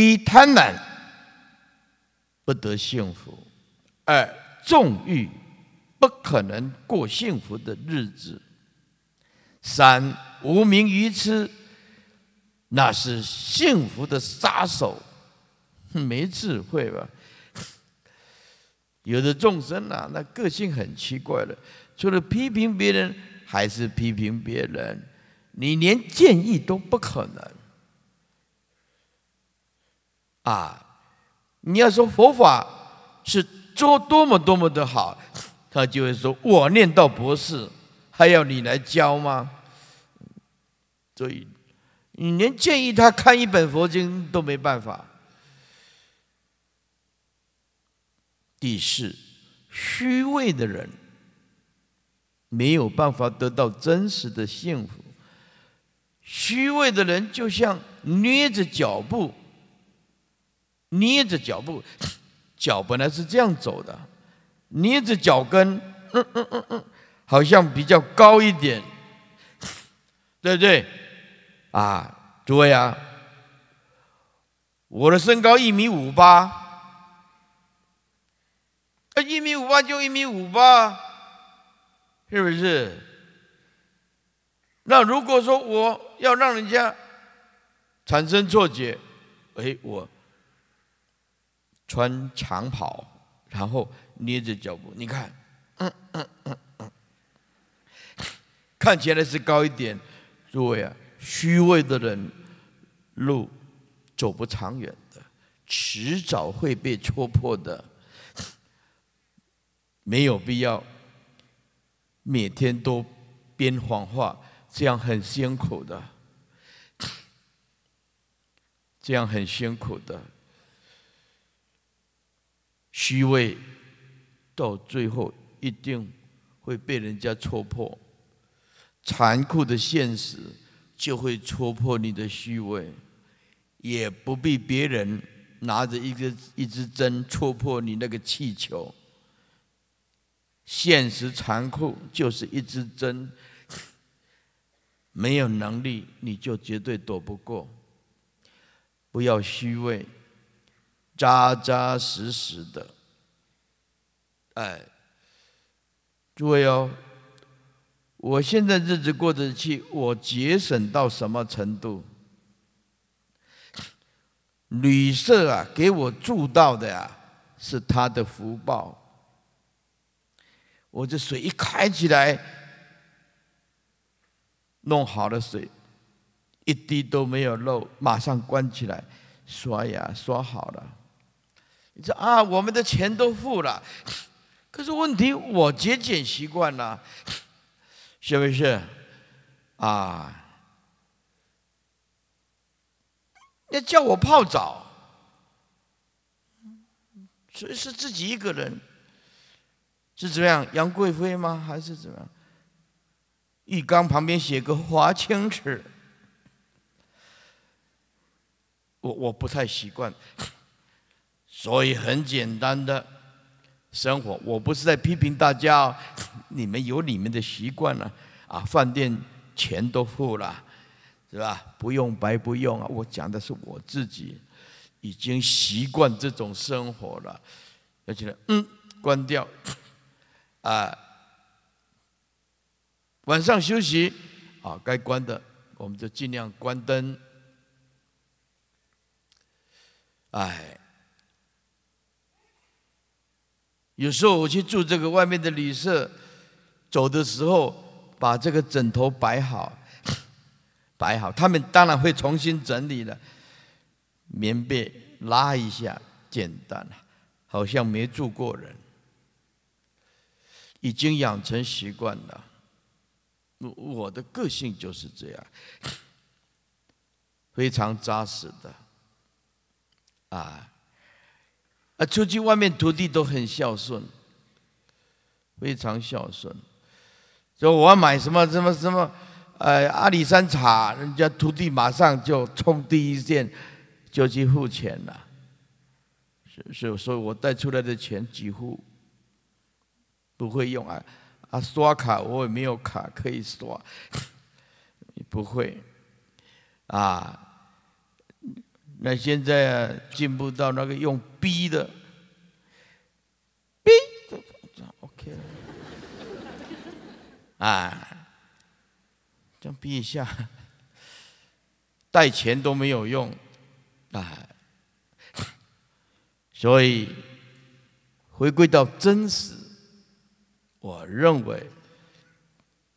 一贪婪不得幸福，二纵欲不可能过幸福的日子，三无名愚痴，那是幸福的杀手。没智慧吧？有的众生啊，那个性很奇怪的，除了批评别人，还是批评别人，你连建议都不可能。啊，你要说佛法是做多么多么的好，他就会说：“我念到博士，还要你来教吗？”所以，你连建议他看一本佛经都没办法。第四，虚伪的人没有办法得到真实的幸福。虚伪的人就像捏着脚步。捏着脚步，脚本来是这样走的，捏着脚跟，嗯嗯嗯嗯，好像比较高一点，对不对？啊，诸位啊，我的身高一米五八，一米五八就一米五八，是不是？那如果说我要让人家产生错觉，哎，我。穿长袍，然后捏着脚步，你看，看起来是高一点。诸位啊，虚伪的人，路走不长远的，迟早会被戳破的。没有必要每天都编谎话，这样很辛苦的，这样很辛苦的。虚伪到最后一定会被人家戳破，残酷的现实就会戳破你的虚伪，也不必别人拿着一个一支针戳破你那个气球，现实残酷就是一支针，没有能力你就绝对躲不过，不要虚伪。扎扎实实的，哎，诸位哦，我现在日子过得去，我节省到什么程度？旅社啊，给我住到的呀，是他的福报。我这水一开起来，弄好了水，一滴都没有漏，马上关起来，刷牙刷好了。你说啊，我们的钱都付了，可是问题我节俭习惯了，是不是？啊，要叫我泡澡，所以是自己一个人，是怎么样？杨贵妃吗？还是怎么样？浴缸旁边写个“华清池”，我我不太习惯。所以很简单的生活，我不是在批评大家哦，你们有你们的习惯呢，啊，饭店钱都付了，是吧？不用白不用啊！我讲的是我自己，已经习惯这种生活了。而且呢，嗯，关掉，啊，晚上休息，啊，该关的我们就尽量关灯，哎。有时候我去住这个外面的旅社，走的时候把这个枕头摆好，摆好，他们当然会重新整理了。棉被拉一下，简单，好像没住过人，已经养成习惯了。我的个性就是这样，非常扎实的，啊。啊，出去外面徒弟都很孝顺，非常孝顺。说我要买什么什么什么，呃，阿里山茶，人家徒弟马上就冲第一线，就去付钱了。所所以，我带出来的钱几乎不会用啊，啊，刷卡我也没有卡可以刷，不会，啊。那现在啊，进步到那个用逼的，逼，OK 了，啊，这样逼一下，带钱都没有用，啊，所以回归到真实，我认为，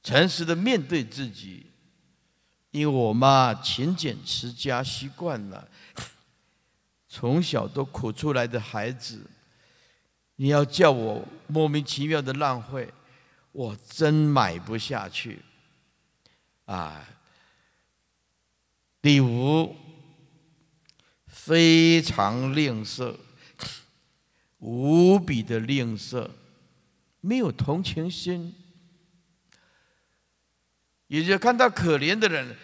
诚实的面对自己，因为我嘛勤俭持家习惯了。从小都苦出来的孩子，你要叫我莫名其妙的浪费，我真买不下去。啊，第五，非常吝啬，无比的吝啬，没有同情心，也就看到可怜的人，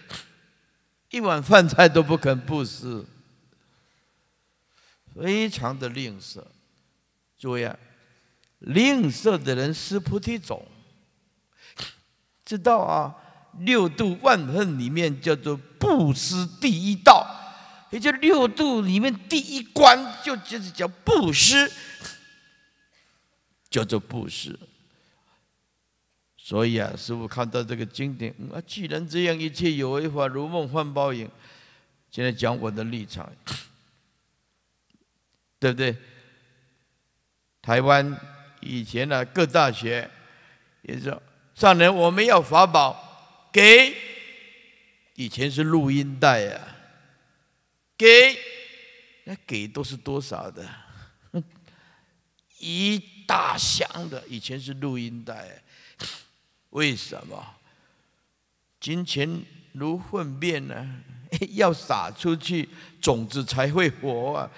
一碗饭菜都不肯布施。非常的吝啬，注意啊！吝啬的人是菩提种，知道啊？六度万恨里面叫做布施第一道，也就六度里面第一关，就就是叫布施，叫做布施。所以啊，师傅看到这个经典，啊，既然这样，一切有为法，如梦幻泡影。现在讲我的立场。对不对？台湾以前的各大学也说，上人，我们要法宝给，以前是录音带呀，给那给都是多少的？一大箱的，以前是录音带，为什么？金钱如粪便呢？要撒出去，种子才会活啊！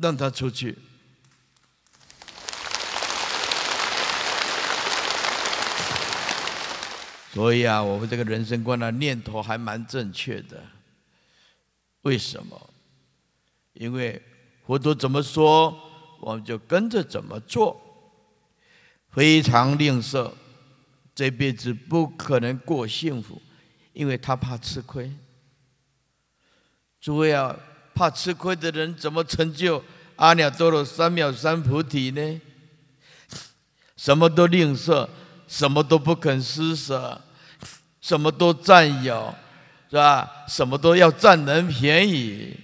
让他出去。所以啊，我们这个人生观的念头还蛮正确的。为什么？因为佛陀怎么说，我们就跟着怎么做。非常吝啬，这辈子不可能过幸福，因为他怕吃亏。诸位要。怕吃亏的人怎么成就阿耨多罗三藐三菩提呢？什么都吝啬，什么都不肯施舍，什么都占有，是吧？什么都要占人便宜。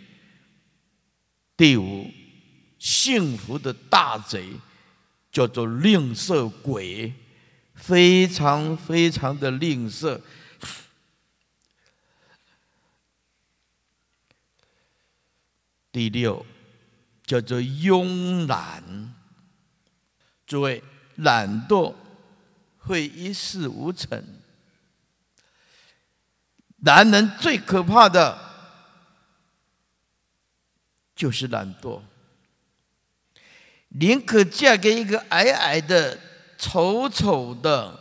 第五，幸福的大贼叫做吝啬鬼，非常非常的吝啬。第六，叫做慵懒。诸位，懒惰会一事无成。男人最可怕的就是懒惰，宁可嫁给一个矮矮的、丑丑的，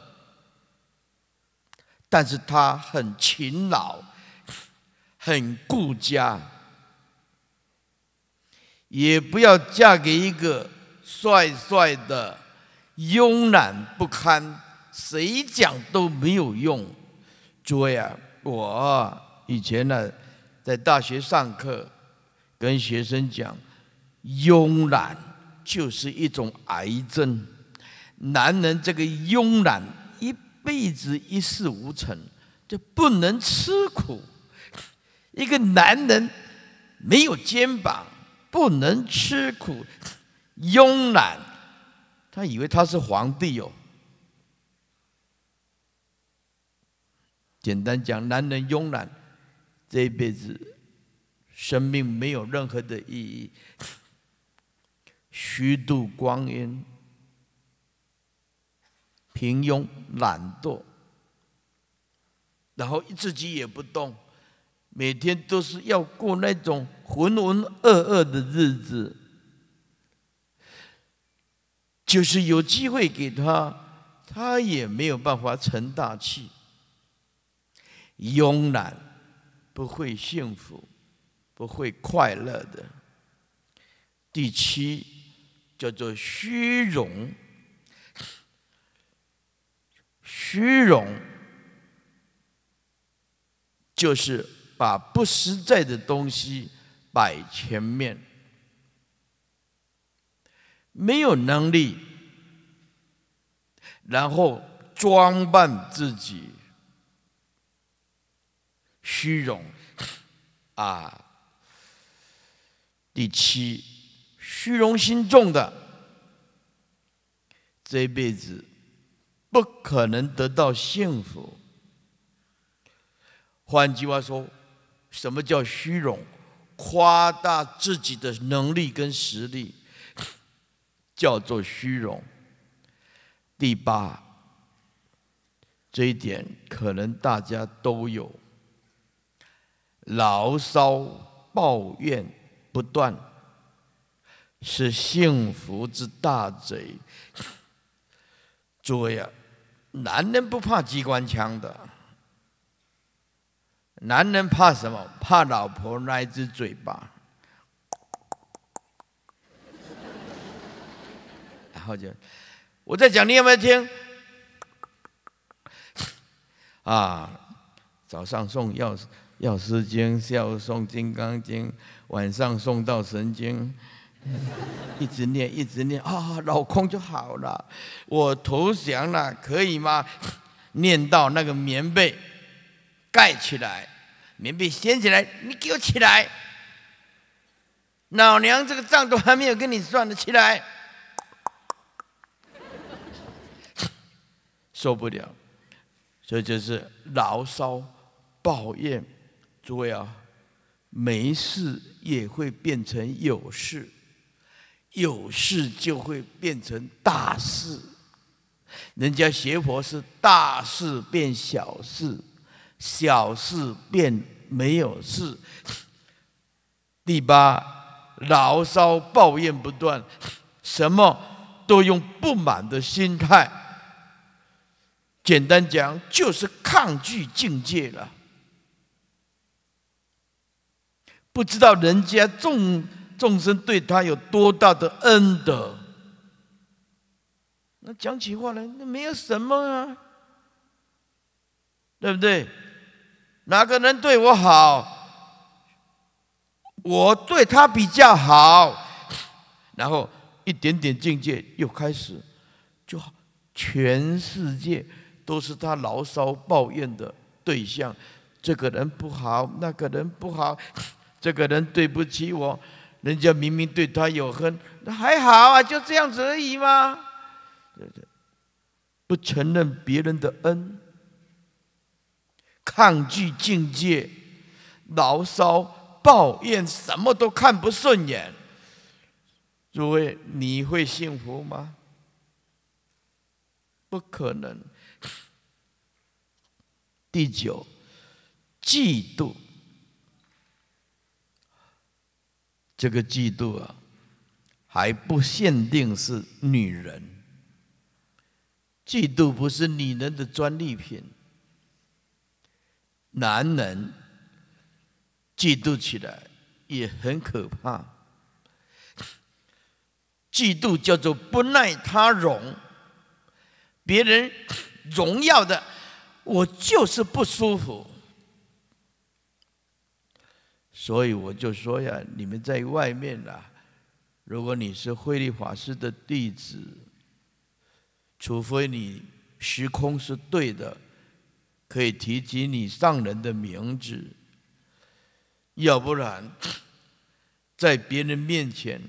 但是他很勤劳，很顾家。也不要嫁给一个帅帅的、慵懒不堪、谁讲都没有用。诸位啊，我以前呢在大学上课，跟学生讲，慵懒就是一种癌症。男人这个慵懒，一辈子一事无成，就不能吃苦。一个男人没有肩膀。不能吃苦，慵懒，他以为他是皇帝哟。简单讲，男人慵懒，这一辈子生命没有任何的意义，虚度光阴，平庸懒惰，然后自己也不动，每天都是要过那种。浑浑噩噩的日子，就是有机会给他，他也没有办法成大器，慵懒，不会幸福，不会快乐的。第七叫做虚荣，虚荣就是把不实在的东西。摆前面，没有能力，然后装扮自己，虚荣啊！第七，虚荣心重的，这辈子不可能得到幸福。换句话说，什么叫虚荣？夸大自己的能力跟实力，叫做虚荣。第八，这一点可能大家都有，牢骚抱怨不断，是幸福之大贼。诸位啊，男人不怕机关枪的。男人怕什么？怕老婆那一只嘴巴。然后就，我在讲，你有没有听？啊，早上送药师药师经》，下午送金刚经》，晚上送到《神经》，一直念，一直念啊，老公就好了。我投降了，可以吗？念到那个棉被。盖起来，棉被掀起来，你给我起来！老娘这个账都还没有跟你算呢，起来！受不了，这就是牢骚、抱怨。诸位啊，没事也会变成有事，有事就会变成大事。人家学佛是大事变小事。小事变没有事。第八，牢骚抱怨不断，什么都用不满的心态。简单讲，就是抗拒境界了。不知道人家众众生对他有多大的恩德，那讲起话来，那没有什么啊，对不对？哪个人对我好，我对他比较好。然后一点点境界又开始，就全世界都是他牢骚抱怨的对象。这个人不好，那个人不好，这个人对不起我，人家明明对他有恨，还好啊，就这样子而已嘛，不承认别人的恩。抗拒境界，牢骚、抱怨，什么都看不顺眼。诸位，你会幸福吗？不可能。第九，嫉妒。这个嫉妒啊，还不限定是女人。嫉妒不是女人的专利品。男人嫉妒起来也很可怕，嫉妒叫做不耐他容，别人荣耀的，我就是不舒服，所以我就说呀，你们在外面啊，如果你是慧律法师的弟子，除非你虚空是对的。可以提起你上人的名字，要不然 在别人面前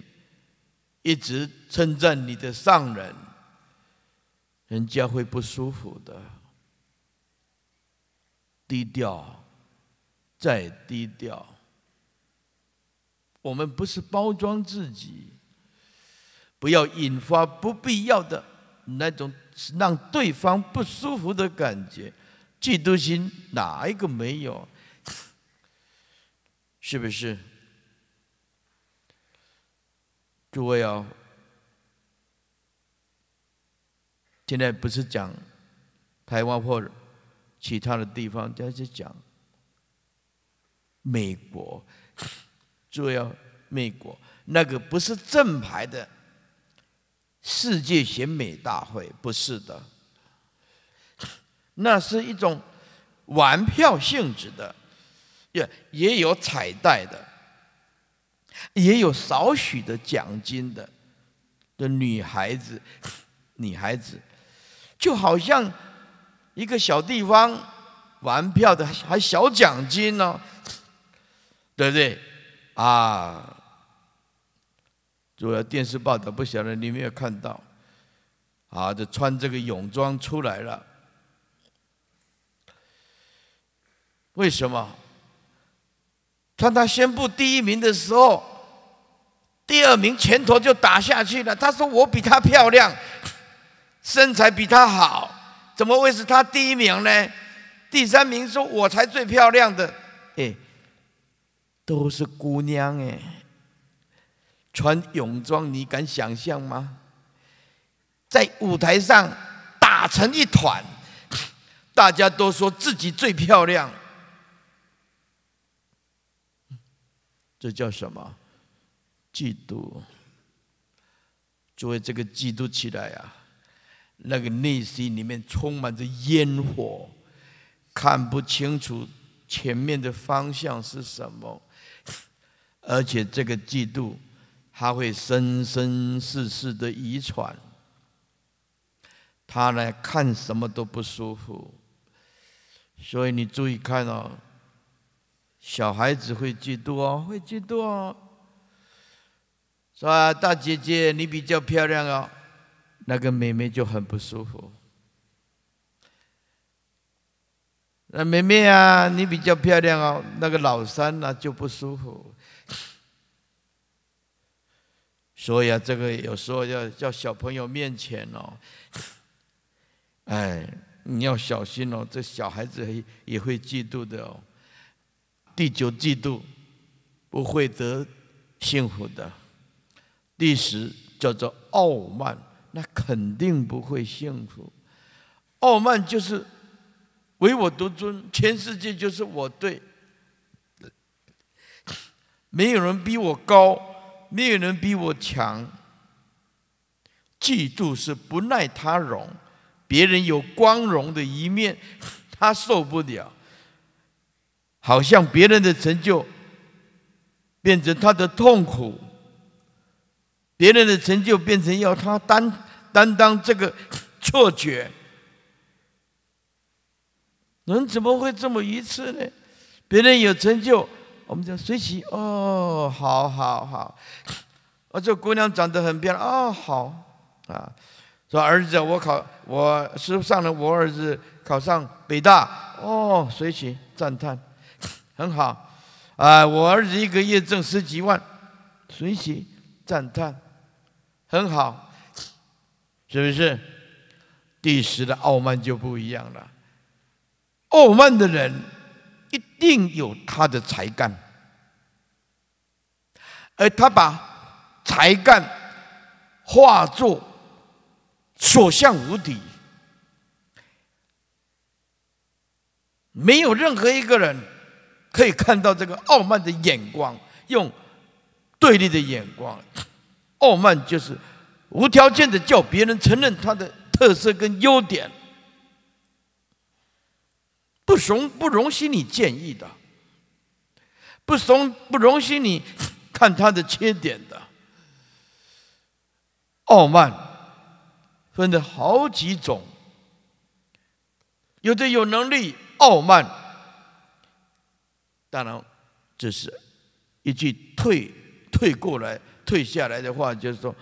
一直称赞你的上人，人家会不舒服的。低调，再低调。我们不是包装自己，不要引发不必要的那种让对方不舒服的感觉。嫉妒心哪一个没有？是不是？诸位要。现在不是讲台湾或其他的地方，大是讲美国，诸位啊，美国那个不是正牌的世界选美大会，不是的。那是一种玩票性质的，也也有彩带的，也有少许的奖金的的女孩子，女孩子，就好像一个小地方玩票的，还小奖金呢，对不对？啊，主要电视报道不晓得你没有看到，啊，就穿这个泳装出来了。为什么？当他宣布第一名的时候，第二名拳头就打下去了。他说：“我比她漂亮，身材比她好，怎么会是他第一名呢？”第三名说：“我才最漂亮的。”哎，都是姑娘哎，穿泳装，你敢想象吗？在舞台上打成一团，大家都说自己最漂亮。这叫什么嫉妒？作为这个嫉妒起来啊，那个内心里面充满着烟火，看不清楚前面的方向是什么，而且这个嫉妒他会生生世世的遗传，他呢看什么都不舒服，所以你注意看哦。小孩子会嫉妒哦，会嫉妒哦，是吧？大姐姐，你比较漂亮哦，那个妹妹就很不舒服。那妹妹啊，你比较漂亮哦，那个老三呢就不舒服。所以啊，这个有时候要叫小朋友面前哦，哎，你要小心哦，这小孩子也会嫉妒的哦。第九嫉妒不会得幸福的，第十叫做傲慢，那肯定不会幸福。傲慢就是唯我独尊，全世界就是我对，没有人比我高，没有人比我强。嫉妒是不耐他容，别人有光荣的一面，他受不了。好像别人的成就变成他的痛苦，别人的成就变成要他担担当这个错觉，人怎么会这么愚痴呢？别人有成就，我们就随喜哦，好好好，啊，这姑娘长得很漂亮哦，好啊，说儿子，我考我，实上了我儿子考上北大哦，随喜赞叹。很好，啊，我儿子一个月挣十几万，随喜赞叹，很好，是不是？第十的傲慢就不一样了。傲慢的人一定有他的才干，而他把才干化作所向无敌，没有任何一个人。可以看到这个傲慢的眼光，用对立的眼光，傲慢就是无条件的叫别人承认他的特色跟优点，不容不容许你建议的，不容不容许你看他的缺点的。傲慢分的好几种，有的有能力傲慢。当然，这是一句退退过来、退下来的话，就是说，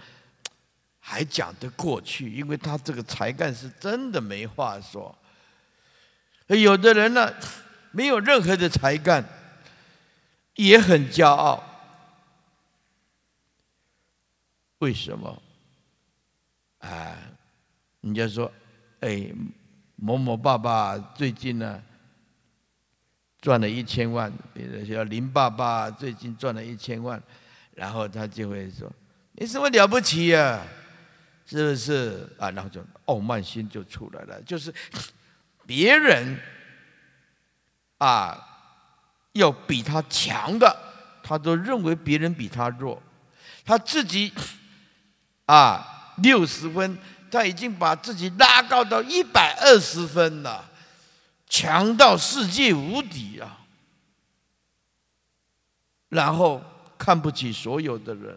还讲得过去，因为他这个才干是真的没话说。有的人呢，没有任何的才干，也很骄傲。为什么？啊，人家说，哎，某某爸爸最近呢？赚了一千万，比如像林爸爸最近赚了一千万，然后他就会说：“没什么了不起呀，是不是？”啊，然后就傲慢心就出来了，就是别人啊，要比他强的，他都认为别人比他弱，他自己啊六十分，他已经把自己拉高到一百二十分了。强到世界无敌啊！然后看不起所有的人，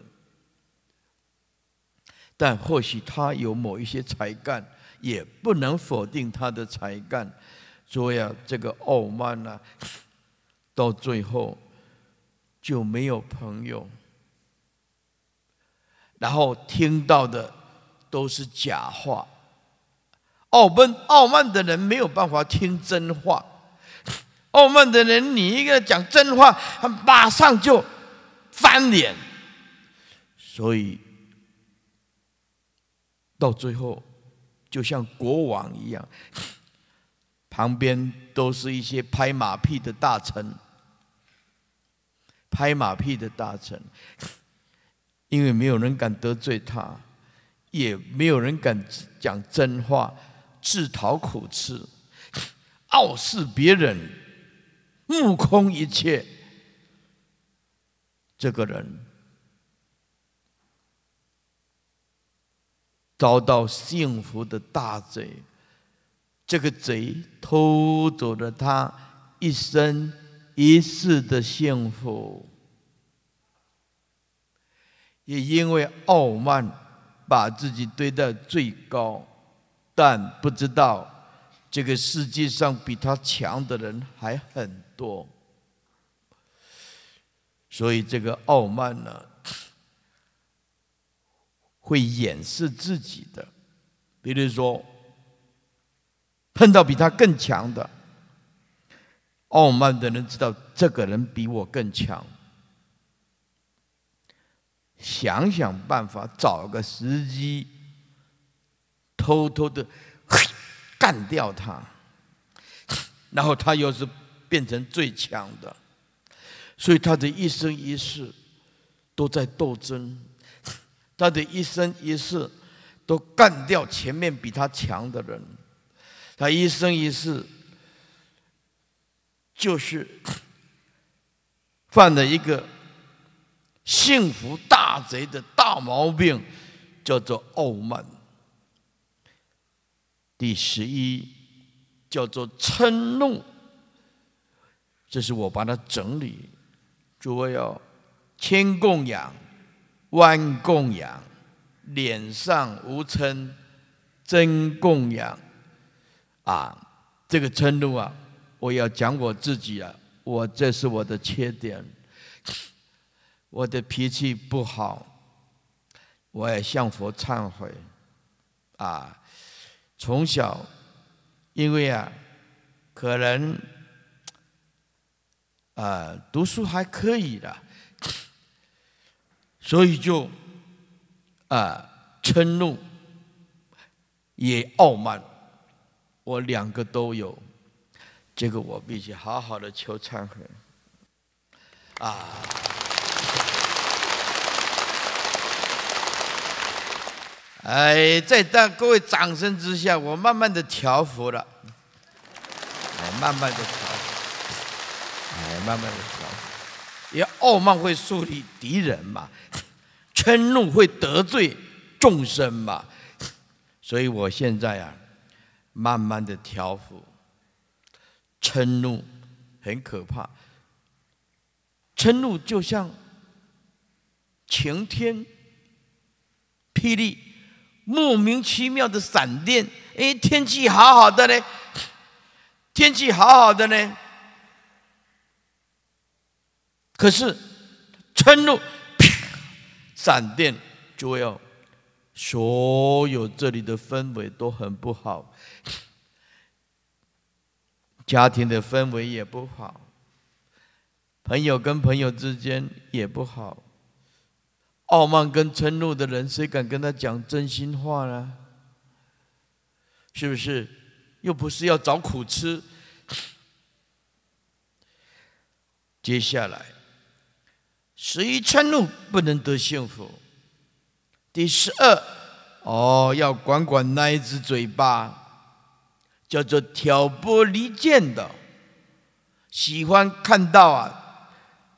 但或许他有某一些才干，也不能否定他的才干。所以啊，这个傲慢呢，到最后就没有朋友，然后听到的都是假话。傲奔、傲慢的人没有办法听真话。傲慢的人，你一个讲真话，他马上就翻脸。所以到最后，就像国王一样，旁边都是一些拍马屁的大臣、拍马屁的大臣，因为没有人敢得罪他，也没有人敢讲真话。自讨苦吃，傲视别人，目空一切。这个人遭到幸福的大贼，这个贼偷走了他一生一世的幸福，也因为傲慢，把自己堆到最高。但不知道这个世界上比他强的人还很多，所以这个傲慢呢，会掩饰自己的。比如说，碰到比他更强的傲慢的人，知道这个人比我更强，想想办法，找个时机。偷偷的干掉他，然后他又是变成最强的，所以他的一生一世都在斗争，他的一生一世都干掉前面比他强的人，他一生一世就是犯了一个幸福大贼的大毛病，叫做傲慢。第十一叫做嗔怒，这是我把它整理。诸位要千供养、万供养，脸上无嗔，真供养。啊，这个嗔怒啊，我要讲我自己啊，我这是我的缺点，我的脾气不好，我要向佛忏悔，啊。从小，因为啊，可能啊读书还可以的，所以就啊嗔怒也傲慢，我两个都有，这个我必须好好的求忏悔啊。哎，在大各位掌声之下，我慢慢的调伏了。哎，慢慢的调，哎，慢慢的调。因为傲慢会树立敌人嘛，嗔怒会得罪众生嘛，所以我现在啊，慢慢的调伏。嗔怒很可怕，嗔怒就像晴天霹雳。莫名其妙的闪电，哎，天气好好的呢，天气好好的呢，可是春露，啪，闪电就要，所有这里的氛围都很不好，家庭的氛围也不好，朋友跟朋友之间也不好。傲慢跟嗔怒的人，谁敢跟他讲真心话呢？是不是？又不是要找苦吃。接下来，谁嗔怒不能得幸福？第十二，哦，要管管那一只嘴巴，叫做挑拨离间的，喜欢看到啊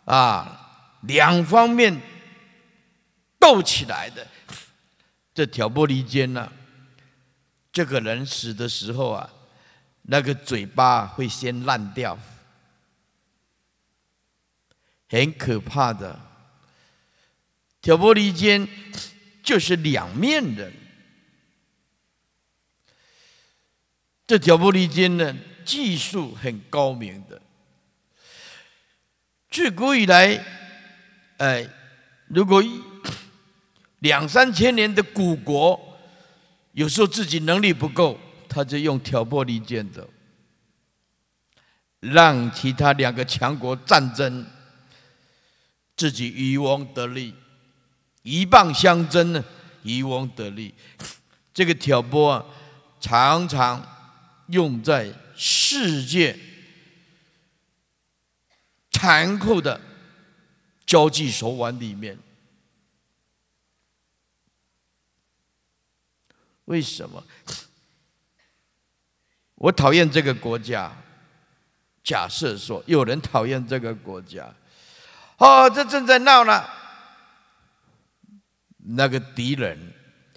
啊两方面。斗起来的，这挑拨离间呢？这个人死的时候啊，那个嘴巴会先烂掉，很可怕的。挑拨离间就是两面人，这挑拨离间呢，技术很高明的。自古以来，哎，如果一。两三千年的古国，有时候自己能力不够，他就用挑拨离间，的让其他两个强国战争，自己渔翁得利；一棒相争呢，渔翁得利。这个挑拨啊，常常用在世界残酷的交际手腕里面。为什么？我讨厌这个国家。假设说有人讨厌这个国家，哦，这正在闹呢。那个敌人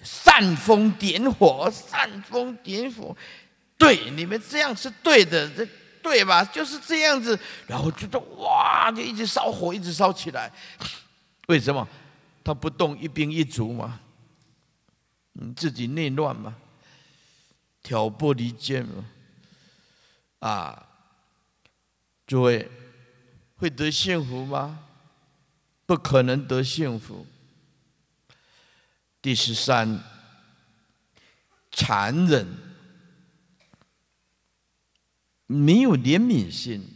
煽风点火，煽风点火，对你们这样是对的，这对吧？就是这样子，然后就说哇，就一直烧火，一直烧起来。为什么？他不动一兵一卒吗？你自己内乱嘛，挑拨离间嘛，啊，诸位会得幸福吗？不可能得幸福。第十三，残忍，没有怜悯心。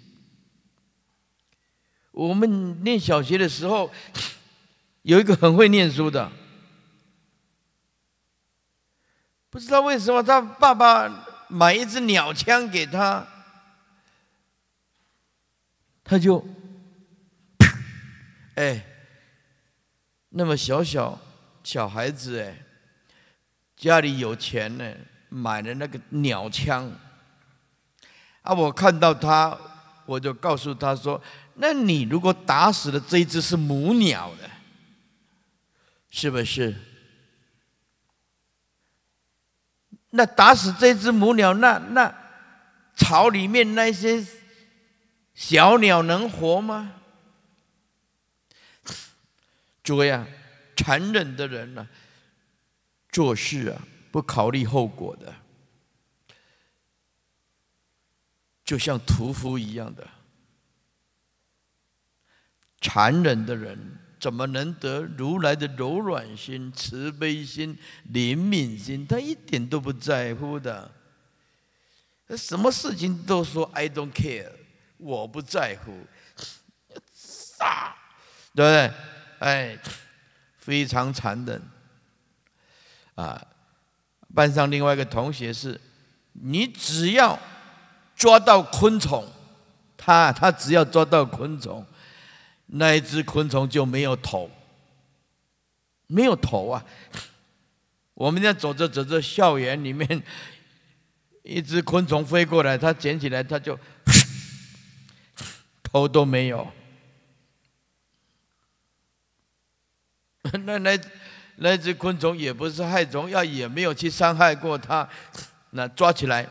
我们念小学的时候，有一个很会念书的。不知道为什么他爸爸买一支鸟枪给他，他就，哎，那么小小小孩子哎，家里有钱呢，买了那个鸟枪，啊，我看到他，我就告诉他说：“那你如果打死了这一只是母鸟呢，是不是？”那打死这只母鸟，那那巢里面那些小鸟能活吗？诸位啊，残忍的人呢，做事啊不考虑后果的，就像屠夫一样的残忍的人。怎么能得如来的柔软心、慈悲心、怜悯心？他一点都不在乎的，他什么事情都说 “I don't care”，我不在乎，傻，对不对？哎，非常残忍啊！班上另外一个同学是，你只要抓到昆虫，他他只要抓到昆虫。那一只昆虫就没有头，没有头啊！我们今走着走着，校园里面一只昆虫飞过来，它捡起来，它就 头都没有。那那那只昆虫也不是害虫，要也没有去伤害过它，那抓起来。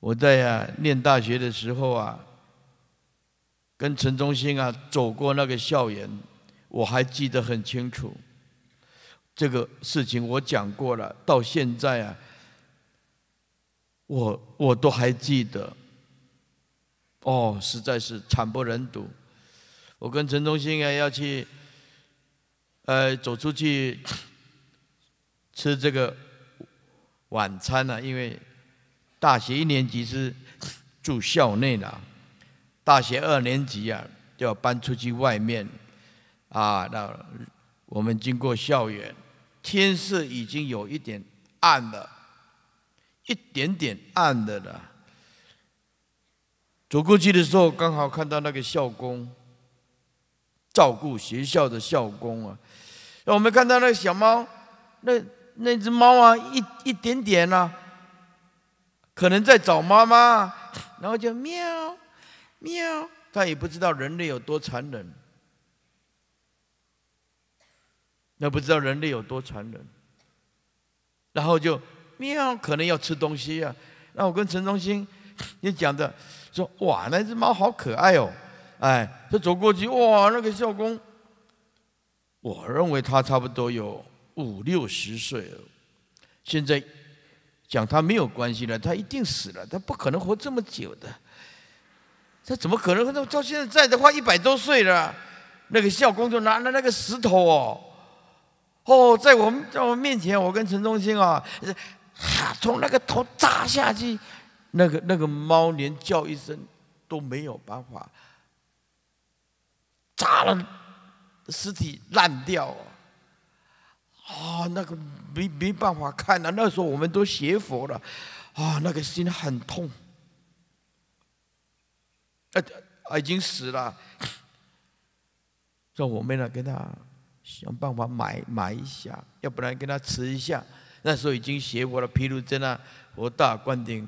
我在啊念大学的时候啊，跟陈忠兴啊走过那个校园，我还记得很清楚。这个事情我讲过了，到现在啊，我我都还记得。哦，实在是惨不忍睹。我跟陈忠兴啊要去，呃，走出去吃这个晚餐呢，因为。大学一年级是住校内的，大学二年级啊就要搬出去外面，啊，那我们经过校园，天色已经有一点暗了，一点点暗的了。走过去的时候，刚好看到那个校工，照顾学校的校工啊，那我们看到那个小猫，那那只猫啊，一一点点啊。可能在找妈妈，然后就喵，喵，他也不知道人类有多残忍，那不知道人类有多残忍，然后就喵，可能要吃东西呀。那我跟陈忠兴 也讲的，说哇，那只猫好可爱哦，哎，就走过去，哇，那个校工，我认为他差不多有五六十岁了，现在。讲他没有关系了，他一定死了，他不可能活这么久的。他怎么可能？他到现在的话，一百多岁了。那个校工就拿了那个石头哦，哦，在我们在我面前，我跟陈忠兴啊，哈、从那个头砸下去，那个那个猫连叫一声都没有办法，砸了尸体烂掉。啊，那个没没办法看了。那时候我们都学佛了，啊，那个心很痛。呃，啊，已经死了，让我们呢给他想办法买买一下，要不然给他吃一下。那时候已经学佛了，譬如真啊，佛大灌顶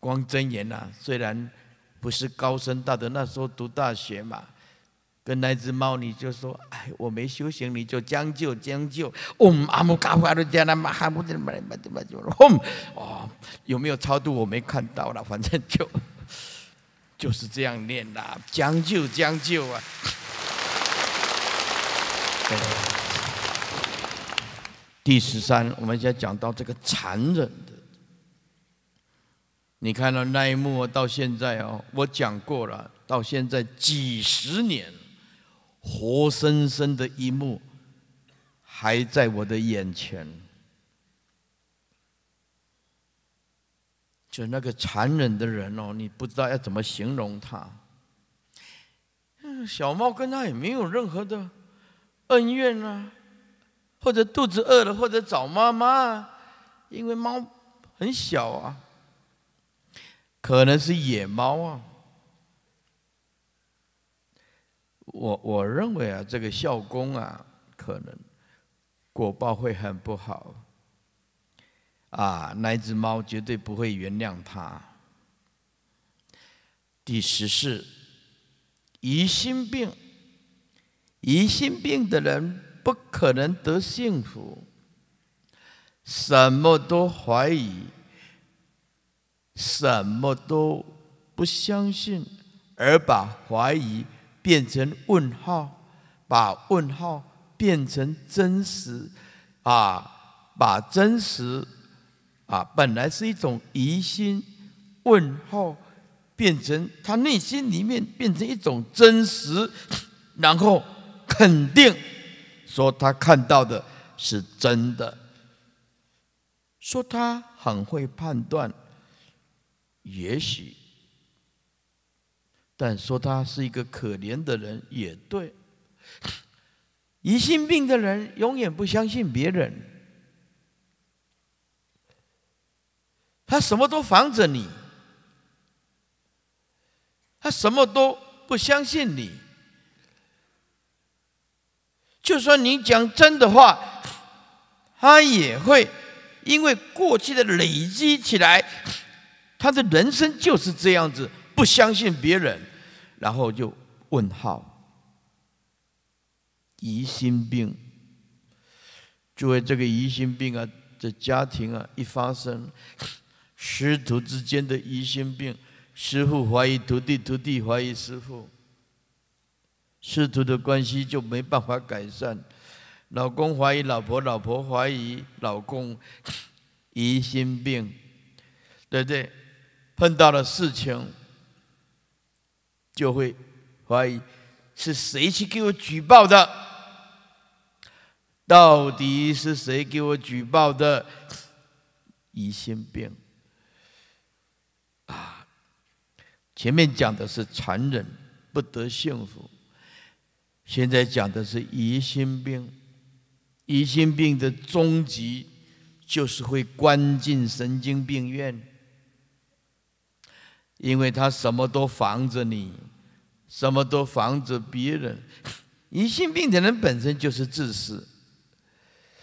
光真言呐。虽然不是高深大德，那时候读大学嘛。跟那只猫，你就说：“哎，我没修行，你就将就将就。”哦，阿姆嘎巴鲁加那玛哈姆的玛玛的玛就嗡哦，有没有超度我没看到了，反正就就是这样念啦，将就将就啊。第十三，我们现在讲到这个残忍的，你看到那一幕到现在哦，我讲过了，到现在几十年活生生的一幕，还在我的眼前。就那个残忍的人哦，你不知道要怎么形容他。小猫跟他也没有任何的恩怨啊，或者肚子饿了，或者找妈妈，因为猫很小啊，可能是野猫啊。我我认为啊，这个孝公啊，可能果报会很不好，啊，那只猫绝对不会原谅他。第十四，疑心病，疑心病的人不可能得幸福，什么都怀疑，什么都不相信，而把怀疑。变成问号，把问号变成真实，啊，把真实，啊，本来是一种疑心，问号变成他内心里面变成一种真实，然后肯定说他看到的是真的，说他很会判断，也许。但说他是一个可怜的人也对，疑心病的人永远不相信别人，他什么都防着你，他什么都不相信你，就算你讲真的话，他也会因为过去的累积起来，他的人生就是这样子不相信别人。然后就问号，疑心病。作为这个疑心病啊，这家庭啊，一发生师徒之间的疑心病，师傅怀疑徒弟，徒弟怀疑师傅，师徒的关系就没办法改善。老公怀疑老婆，老婆怀疑老公，疑心病，对不对？碰到了事情。就会怀疑是谁去给我举报的？到底是谁给我举报的？疑心病啊！前面讲的是残忍不得幸福，现在讲的是疑心病。疑心病的终极就是会关进神经病院。因为他什么都防着你，什么都防着别人，疑心病的人本身就是自私，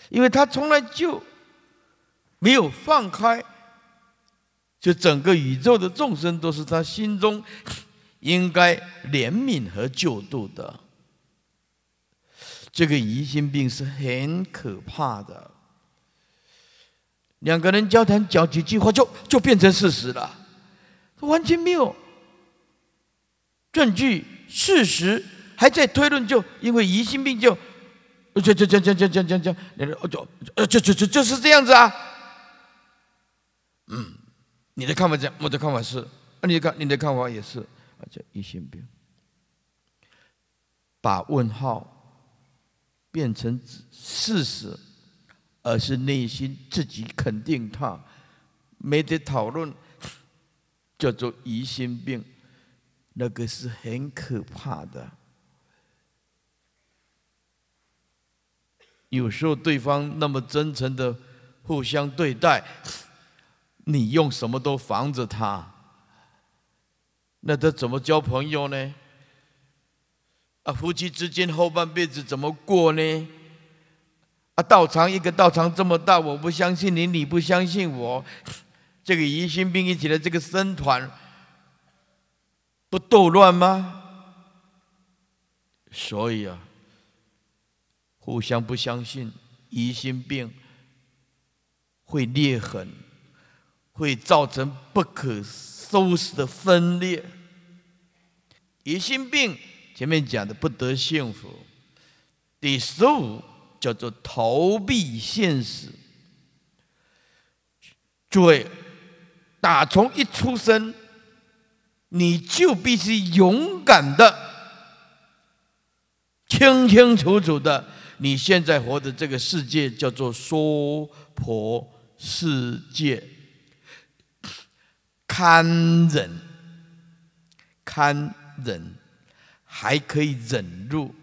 因为他从来就没有放开，就整个宇宙的众生都是他心中应该怜悯和救度的。这个疑心病是很可怕的，两个人交谈讲几句话就就变成事实了。他完全没有证据、事实，还在推论，就因为疑心病，就就就就就就就这、这，就就就就是这样子啊！嗯，你的看法这样，我的看法是，你你看你的看法也是啊，叫疑心病，把问号变成事实，而是内心自己肯定他，没得讨论。叫做疑心病，那个是很可怕的。有时候对方那么真诚的互相对待，你用什么都防着他，那他怎么交朋友呢？啊，夫妻之间后半辈子怎么过呢？啊，道长一个道长这么大，我不相信你，你不相信我。这个疑心病一起的这个僧团不斗乱吗？所以啊，互相不相信，疑心病会裂痕，会造成不可收拾的分裂。疑心病前面讲的不得幸福，第十五叫做逃避现实，诸位。打从一出生，你就必须勇敢的、清清楚楚的，你现在活的这个世界叫做娑婆世界，堪忍，堪忍，还可以忍辱。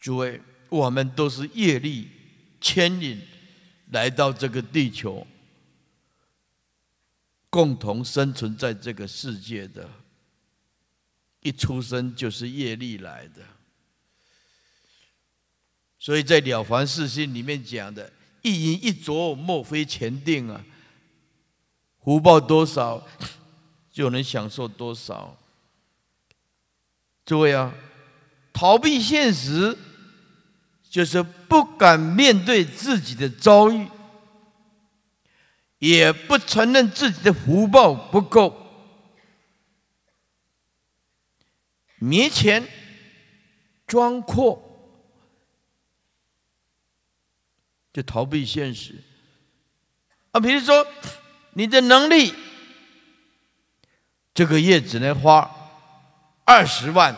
诸位，我们都是业力牵引来到这个地球。共同生存在这个世界的一出生就是业力来的，所以在《了凡四训》里面讲的“一饮一啄，莫非前定啊？福报多少就能享受多少。”诸位啊，逃避现实就是不敢面对自己的遭遇。也不承认自己的福报不够，没钱装阔，就逃避现实。啊，比如说你的能力，这个月只能花二十万，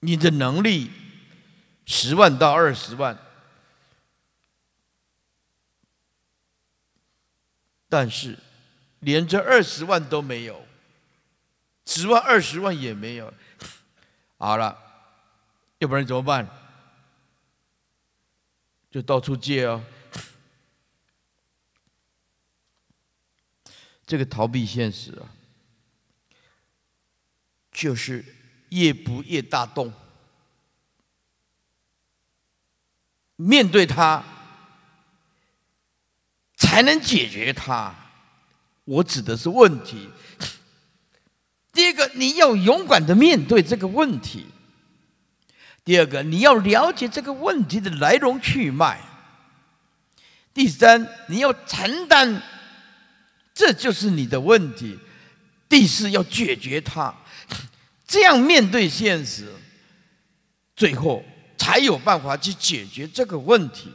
你的能力十万到二十万。但是，连这二十万都没有，十万二十万也没有，好了，要不然怎么办？就到处借啊！这个逃避现实啊，就是越不越大动，面对他。才能解决它。我指的是问题。第一个，你要勇敢的面对这个问题；第二个，你要了解这个问题的来龙去脉；第三，你要承担，这就是你的问题；第四，要解决它。这样面对现实，最后才有办法去解决这个问题。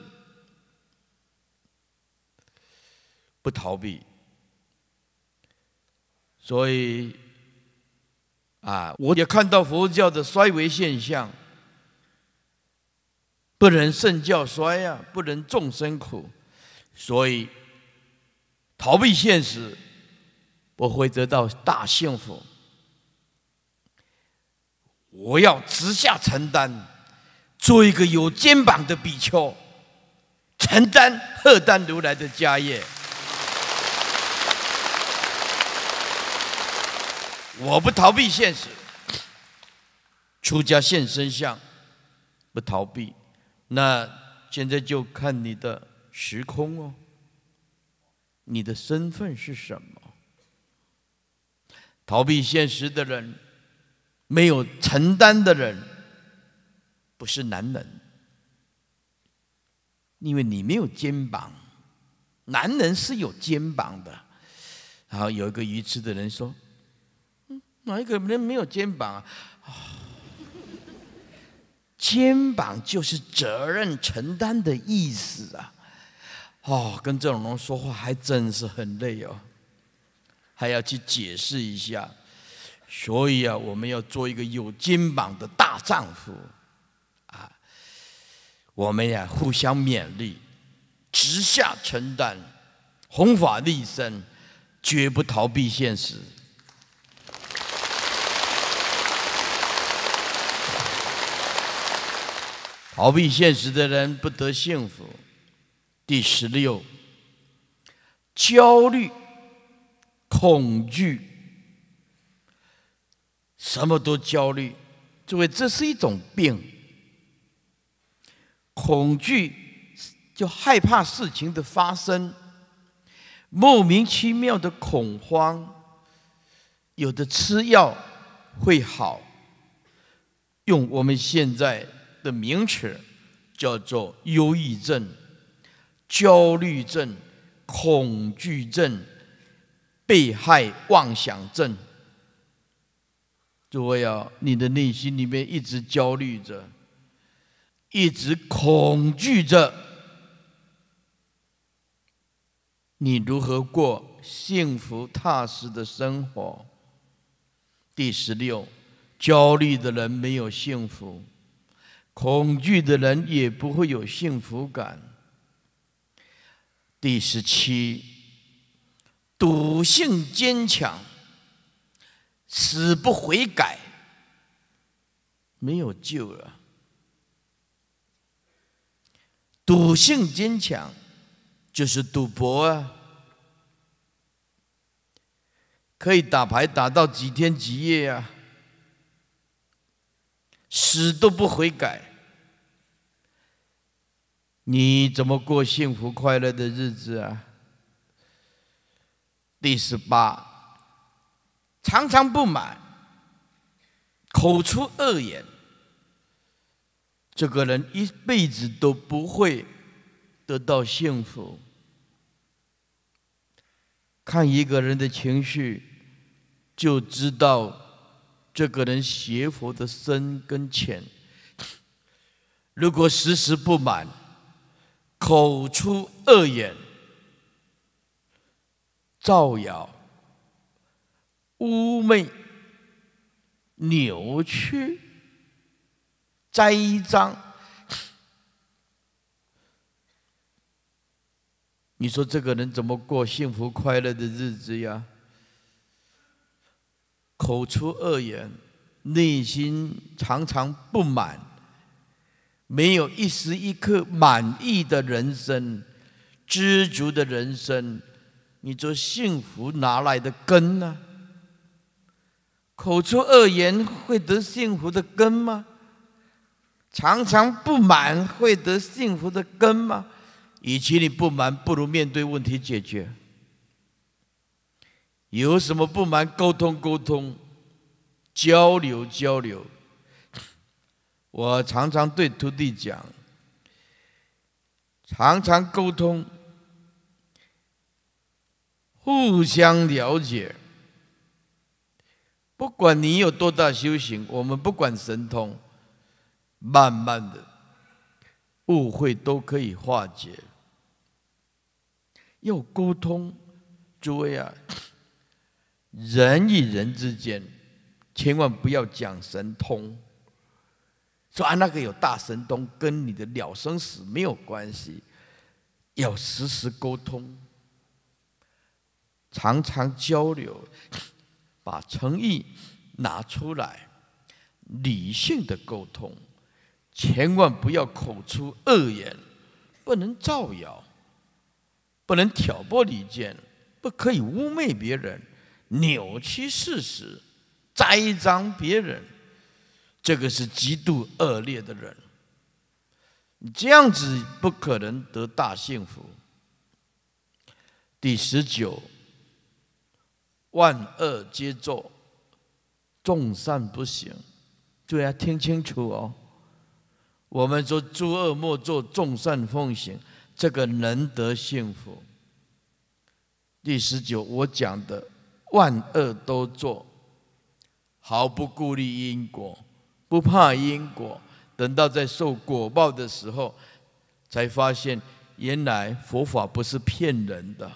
不逃避，所以啊，我也看到佛教的衰微现象，不能圣教衰呀，不能众生苦，所以逃避现实不会得到大幸福。我要直下承担，做一个有肩膀的比丘，承担荷担如来的家业。我不逃避现实，出家现身相，不逃避。那现在就看你的时空哦，你的身份是什么？逃避现实的人，没有承担的人，不是男人，因为你没有肩膀。男人是有肩膀的。然后有一个愚痴的人说。哪一个人没有肩膀啊？肩膀就是责任承担的意思啊！哦，跟这种人说话还真是很累哦，还要去解释一下。所以啊，我们要做一个有肩膀的大丈夫啊！我们呀，互相勉励，直下承担，弘法利生，绝不逃避现实。逃避现实的人不得幸福。第十六，焦虑、恐惧，什么都焦虑。诸位，这是一种病。恐惧就害怕事情的发生，莫名其妙的恐慌。有的吃药会好，用我们现在。的名词叫做忧郁症、焦虑症、恐惧症、被害妄想症。诸位啊，你的内心里面一直焦虑着，一直恐惧着，你如何过幸福踏实的生活？第十六，焦虑的人没有幸福。恐惧的人也不会有幸福感。第十七，赌性坚强，死不悔改，没有救了。赌性坚强就是赌博啊，可以打牌打到几天几夜啊。死都不悔改，你怎么过幸福快乐的日子啊？第十八，常常不满，口出恶言，这个人一辈子都不会得到幸福。看一个人的情绪，就知道。这个人邪佛的深跟浅，如果时时不满，口出恶言，造谣、污蔑、扭曲、栽赃，你说这个人怎么过幸福快乐的日子呀？口出恶言，内心常常不满，没有一时一刻满意的人生，知足的人生，你做幸福哪来的根呢？口出恶言会得幸福的根吗？常常不满会得幸福的根吗？与其你不满，不如面对问题解决。有什么不满，沟通沟通，交流交流。我常常对徒弟讲，常常沟通，互相了解。不管你有多大修行，我们不管神通，慢慢的误会都可以化解。要沟通，诸位啊。人与人之间，千万不要讲神通，说啊那个有大神通，跟你的了生死没有关系。要时时沟通，常常交流，把诚意拿出来，理性的沟通，千万不要口出恶言，不能造谣，不能挑拨离间，不可以污蔑别人。扭曲事实，栽赃别人，这个是极度恶劣的人。这样子不可能得大幸福。第十九，万恶皆作，众善不行。对啊，听清楚哦。我们说诸恶莫作，众善奉行，这个能得幸福。第十九，我讲的。万恶都做，毫不顾虑因果，不怕因果。等到在受果报的时候，才发现原来佛法不是骗人的，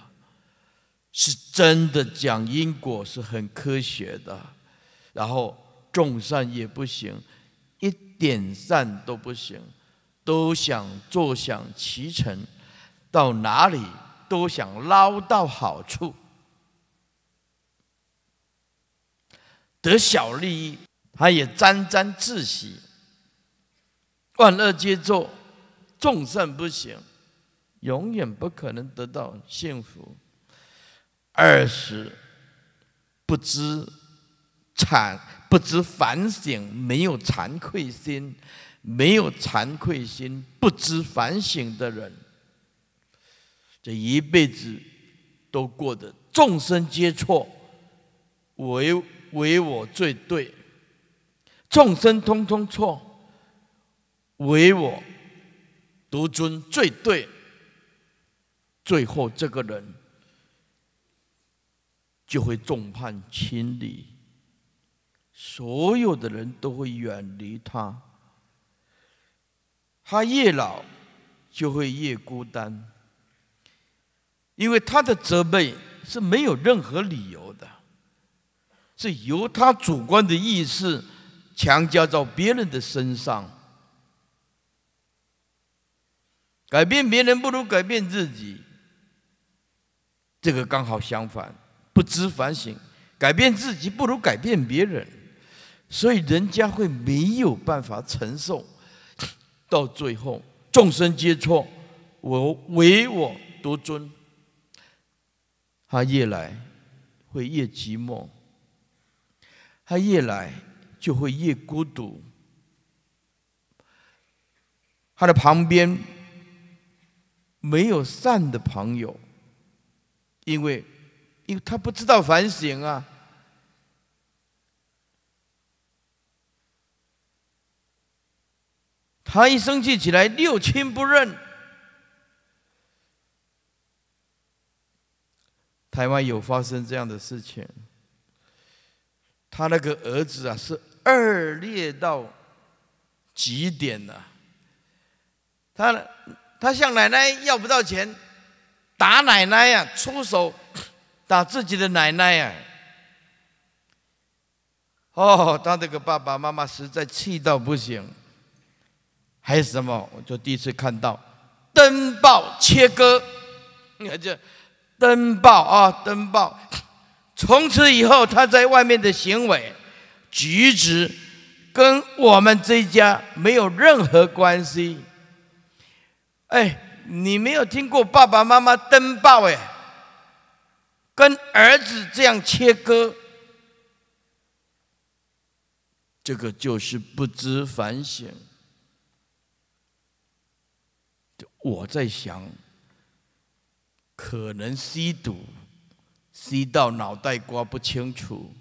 是真的讲因果是很科学的。然后种善也不行，一点善都不行，都想坐享其成，到哪里都想捞到好处。得小利益，他也沾沾自喜。万恶皆作，众生不行，永远不可能得到幸福。二十不知惨、不知反省、没有惭愧心、没有惭愧心、不知反省的人，这一辈子都过得众生皆错，有。唯我最对，众生通通错，唯我独尊最对，最后这个人就会众叛亲离，所有的人都会远离他，他越老就会越孤单，因为他的责备是没有任何理由的。是由他主观的意识强加到别人的身上，改变别人不如改变自己，这个刚好相反，不知反省，改变自己不如改变别人，所以人家会没有办法承受，到最后众生皆错，我唯我独尊，他越来会越寂寞。他越来就会越孤独，他的旁边没有善的朋友，因为因为他不知道反省啊，他一生气起来六亲不认，台湾有发生这样的事情。他那个儿子啊，是恶劣到极点了。他他向奶奶要不到钱，打奶奶呀，出手打自己的奶奶呀。哦，他这个爸爸妈妈实在气到不行。还有什么？我就第一次看到登报切割，你看这登报啊，登报。从此以后，他在外面的行为举止跟我们这家没有任何关系。哎，你没有听过爸爸妈妈登报哎，跟儿子这样切割，这个就是不知反省。我在想，可能吸毒。吸到脑袋瓜不清楚，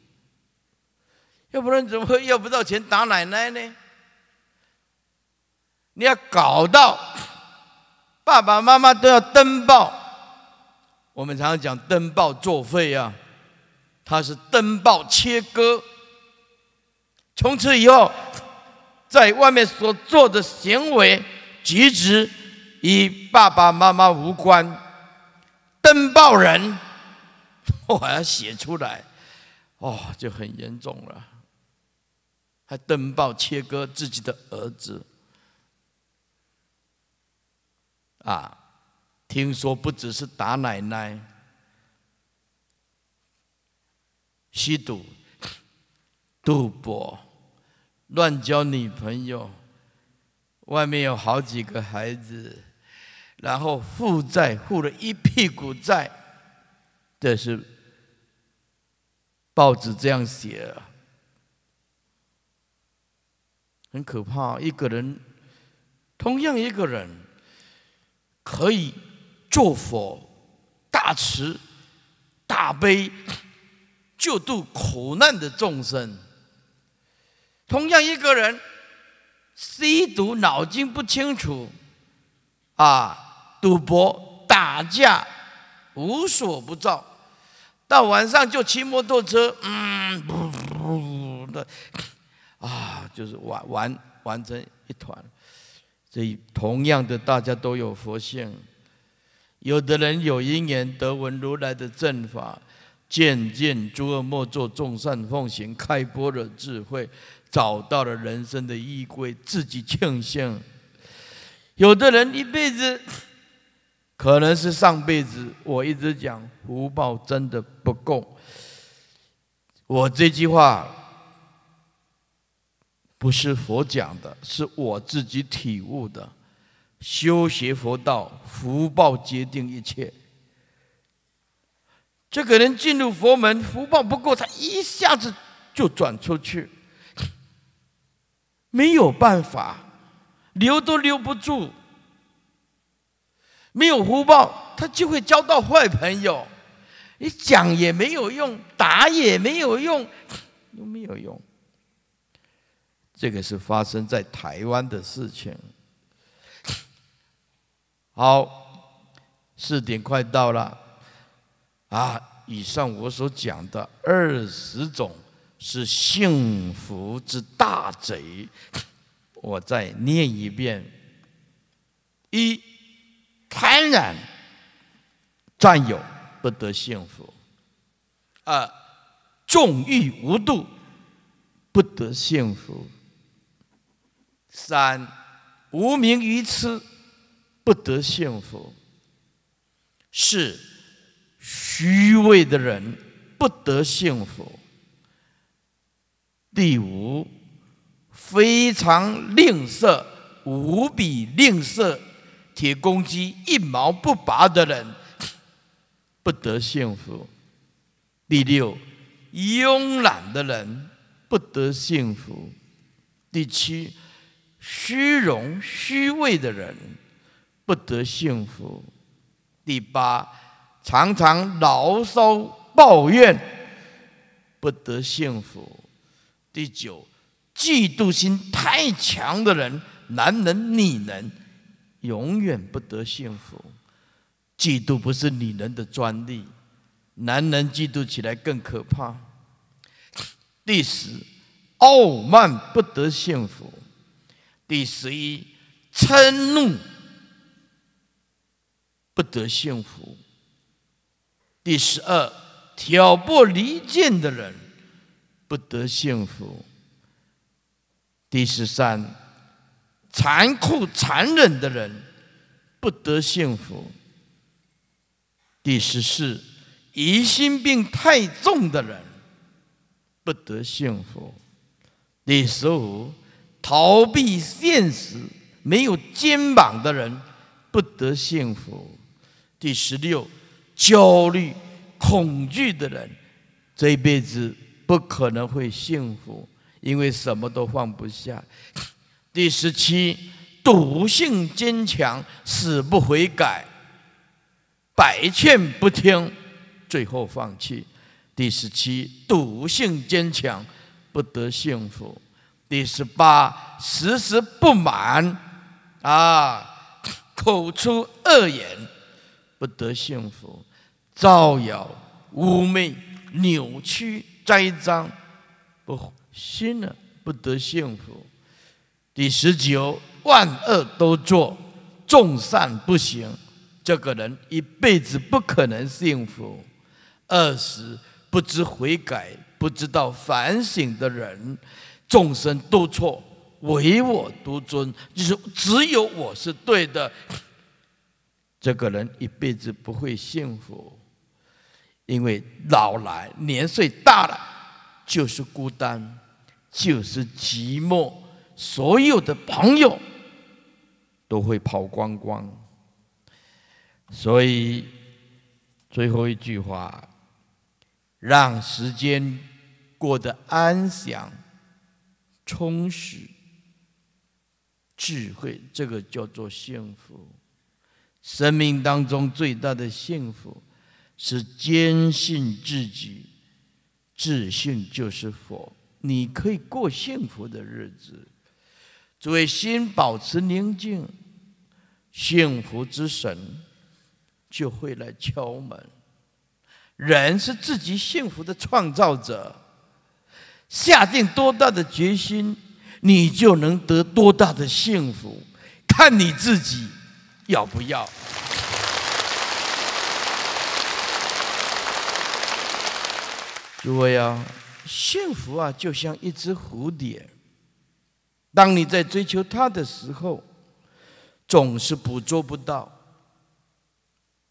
要不然怎么会要不到钱打奶奶呢？你要搞到爸爸妈妈都要登报，我们常常讲登报作废啊，他是登报切割，从此以后在外面所做的行为，举止与爸爸妈妈无关，登报人。我还要写出来，哦，就很严重了。还登报切割自己的儿子，啊，听说不只是打奶奶，吸毒、赌博、乱交女朋友，外面有好几个孩子，然后负债，负了一屁股债，这是。报纸这样写，很可怕。一个人，同样一个人，可以做佛、大慈、大悲，救度苦难的众生；同样一个人，吸毒、脑筋不清楚，啊，赌博、打架，无所不造。到晚上就骑摩托车，嗯，的，啊，就是玩玩玩成一团。所以，同样的，大家都有佛性，有的人有因缘得闻如来的正法，渐渐诸恶莫作，众善奉行，开播了智慧，找到了人生的依归，自己庆幸。有的人一辈子。可能是上辈子我一直讲福报真的不够。我这句话不是佛讲的，是我自己体悟的。修学佛道，福报决定一切。这个人进入佛门，福报不够，他一下子就转出去，没有办法，留都留不住。没有福报，他就会交到坏朋友。你讲也没有用，打也没有用，都没有用。这个是发生在台湾的事情。好，四点快到了。啊，以上我所讲的二十种是幸福之大贼，我再念一遍：一。贪婪、占有，不得幸福；二、纵欲无度，不得幸福；三、无名于痴，不得幸福；四、虚伪的人，不得幸福；第五，非常吝啬，无比吝啬。铁公鸡一毛不拔的人 不得幸福。第六，慵懒的人不得幸福。第七，虚荣虚伪的人不得幸福。第八，常常牢骚抱怨不得幸福。第九，嫉妒心太强的人，男人女人。永远不得幸福。嫉妒不是女人的专利，男人嫉妒起来更可怕。第十，傲慢不得幸福。第十一，嗔怒不得幸福。第十二，挑拨离间的人不得幸福。第十三。残酷、残忍的人不得幸福。第十四，疑心病太重的人不得幸福。第十五，逃避现实、没有肩膀的人不得幸福。第十六，焦虑、恐惧的人这一辈子不可能会幸福，因为什么都放不下。第十七，毒性坚强，死不悔改，百劝不听，最后放弃。第十七，毒性坚强，不得幸福。第十八，时时不满，啊，口出恶言，不得幸福。造谣、污蔑、扭曲、栽赃，不心呢，不得幸福。第十九，万恶都做，众善不行，这个人一辈子不可能幸福。二十，不知悔改，不知道反省的人，众生都错，唯我独尊，就是只有我是对的，这个人一辈子不会幸福，因为老来年岁大了，就是孤单，就是寂寞。所有的朋友都会跑光光，所以最后一句话，让时间过得安详、充实、智慧，这个叫做幸福。生命当中最大的幸福是坚信自己，自信就是佛，你可以过幸福的日子。诸位，心保持宁静，幸福之神就会来敲门。人是自己幸福的创造者，下定多大的决心，你就能得多大的幸福，看你自己要不要。诸位啊，幸福啊，就像一只蝴蝶。当你在追求他的时候，总是捕捉不到，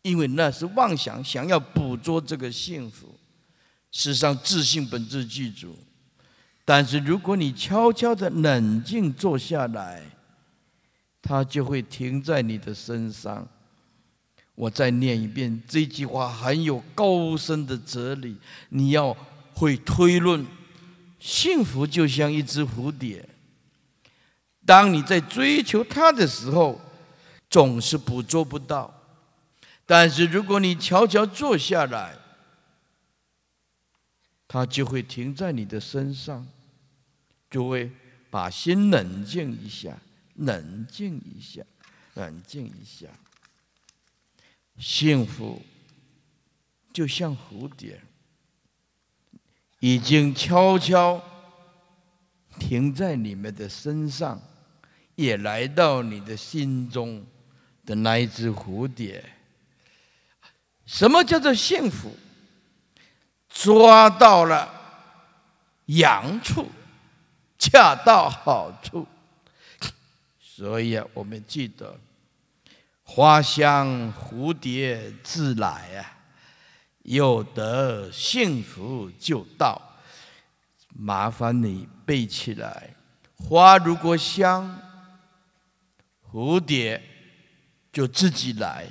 因为那是妄想，想要捕捉这个幸福。事实上，自信本质具足。但是，如果你悄悄的冷静坐下来，它就会停在你的身上。我再念一遍这句话，很有高深的哲理。你要会推论，幸福就像一只蝴蝶。当你在追求他的时候，总是捕捉不到；但是如果你悄悄坐下来，他就会停在你的身上，就会把心冷静一下，冷静一下，冷静一下。幸福就像蝴蝶，已经悄悄停在你们的身上。也来到你的心中的那一只蝴蝶。什么叫做幸福？抓到了痒处，恰到好处。所以啊，我们记得花香蝴蝶自来啊，有得幸福就到。麻烦你背起来。花如果香。蝴蝶就自己来，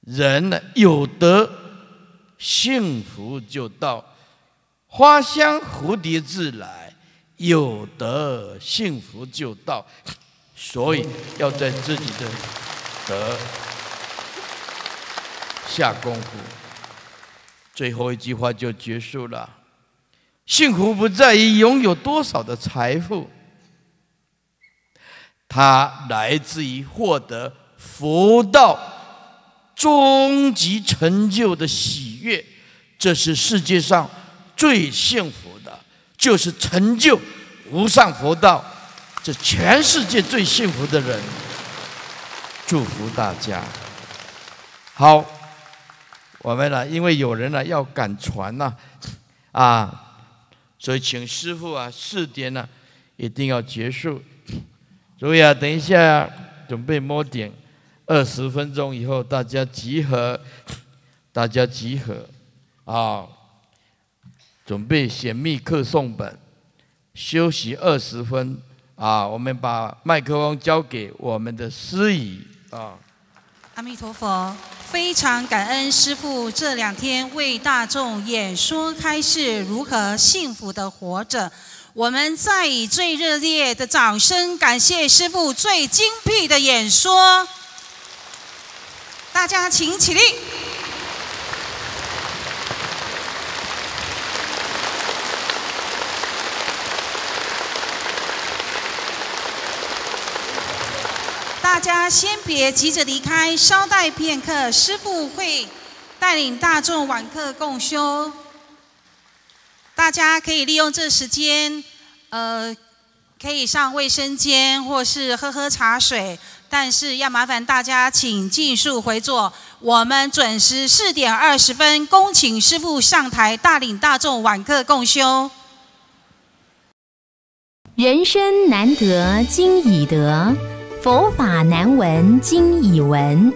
人呢有德幸福就到，花香蝴蝶自来，有德幸福就到，所以要在自己的德下功夫。最后一句话就结束了，幸福不在于拥有多少的财富。它来自于获得佛道终极成就的喜悦，这是世界上最幸福的，就是成就无上佛道，这全世界最幸福的人。祝福大家。好，我们呢，因为有人呢要赶船呢，啊，所以请师傅啊，四点呢一定要结束。注意啊！等一下，准备摸点，二十分钟以后大家集合，大家集合，啊，准备选密课诵本，休息二十分，啊，我们把麦克风交给我们的师姨啊。阿弥陀佛，非常感恩师父这两天为大众演说开始如何幸福的活着。我们再以最热烈的掌声，感谢师父最精辟的演说。大家请起立。大家先别急着离开，稍待片刻，师父会带领大众晚课共修。大家可以利用这时间，呃，可以上卫生间或是喝喝茶水，但是要麻烦大家请尽速回座。我们准时四点二十分恭请师傅上台，大领大众晚课共修。人生难得今已得，佛法难闻今已闻，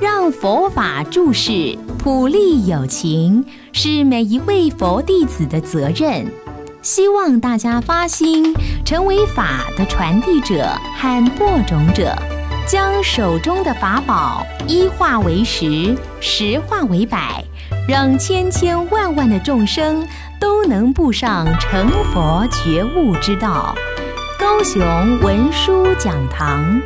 让佛法注释普利有情。是每一位佛弟子的责任。希望大家发心，成为法的传递者和播种者，将手中的法宝一化为十，十化为百，让千千万万的众生都能步上成佛觉悟之道。高雄文殊讲堂。